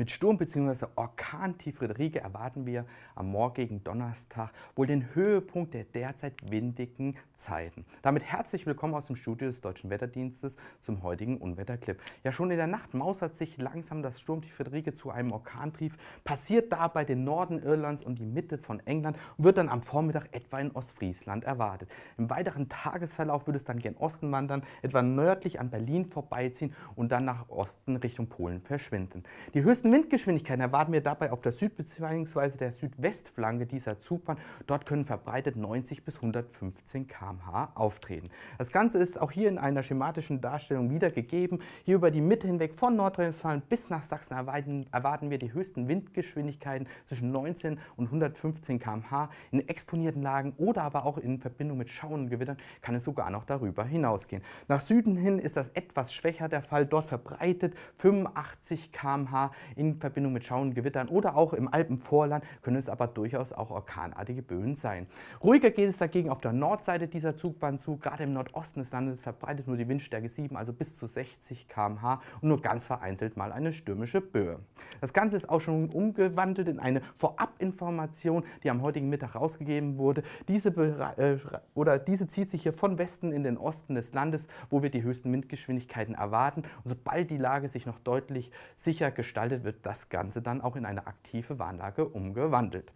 Mit Sturm bzw. Orkantief Tifrederike erwarten wir am morgigen Donnerstag wohl den Höhepunkt der derzeit windigen Zeiten. Damit herzlich willkommen aus dem Studio des Deutschen Wetterdienstes zum heutigen Unwetterclip. Ja, schon in der Nacht mausert sich langsam das Sturmtief Frederike zu einem Orkantrief, passiert dabei den Norden Irlands und die Mitte von England und wird dann am Vormittag etwa in Ostfriesland erwartet. Im weiteren Tagesverlauf wird es dann gen Osten wandern, etwa nördlich an Berlin vorbeiziehen und dann nach Osten Richtung Polen verschwinden. Die höchsten höchsten Windgeschwindigkeiten erwarten wir dabei auf der Süd- bzw. der Südwestflanke dieser Zugbahn. Dort können verbreitet 90 bis 115 km/h auftreten. Das Ganze ist auch hier in einer schematischen Darstellung wiedergegeben. Hier über die Mitte hinweg von Nordrhein-Westfalen bis nach Sachsen erwarten, erwarten wir die höchsten Windgeschwindigkeiten zwischen 19 und 115 km/h. In exponierten Lagen oder aber auch in Verbindung mit Schauern Gewittern kann es sogar noch darüber hinausgehen. Nach Süden hin ist das etwas schwächer der Fall. Dort verbreitet 85 km/h in Verbindung mit Schauen, Gewittern oder auch im Alpenvorland können es aber durchaus auch orkanartige Böen sein. Ruhiger geht es dagegen auf der Nordseite dieser Zugbahn zu. Gerade im Nordosten des Landes verbreitet nur die Windstärke 7, also bis zu 60 km/h und nur ganz vereinzelt mal eine stürmische Böe. Das Ganze ist auch schon umgewandelt in eine Vorabinformation, die am heutigen Mittag rausgegeben wurde. Diese, äh, oder diese zieht sich hier von Westen in den Osten des Landes, wo wir die höchsten Windgeschwindigkeiten erwarten. Und sobald die Lage sich noch deutlich sicher gestaltet, wird das Ganze dann auch in eine aktive Warnlage umgewandelt.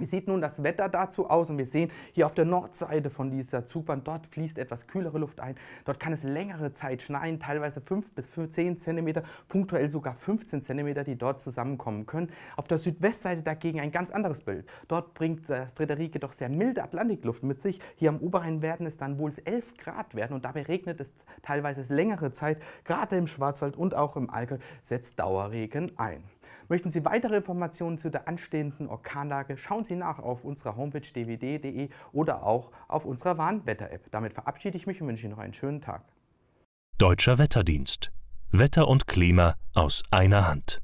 Wie sieht nun das Wetter dazu aus? Und wir sehen hier auf der Nordseite von dieser Zugbahn, dort fließt etwas kühlere Luft ein. Dort kann es längere Zeit schneien, teilweise 5 bis 10 cm, punktuell sogar 15 cm, die dort zusammenkommen können. Auf der Südwestseite dagegen ein ganz anderes Bild. Dort bringt äh, Friederike doch sehr milde Atlantikluft mit sich. Hier am Oberrhein werden es dann wohl 11 Grad werden und dabei regnet es teilweise längere Zeit. Gerade im Schwarzwald und auch im Alke setzt Dauerregen ein. Möchten Sie weitere Informationen zu der anstehenden Orkanlage, schauen Sie nach auf unserer Homepage dwd.de oder auch auf unserer Warnwetter-App. Damit verabschiede ich mich und wünsche Ihnen noch einen schönen Tag. Deutscher Wetterdienst. Wetter und Klima aus einer Hand.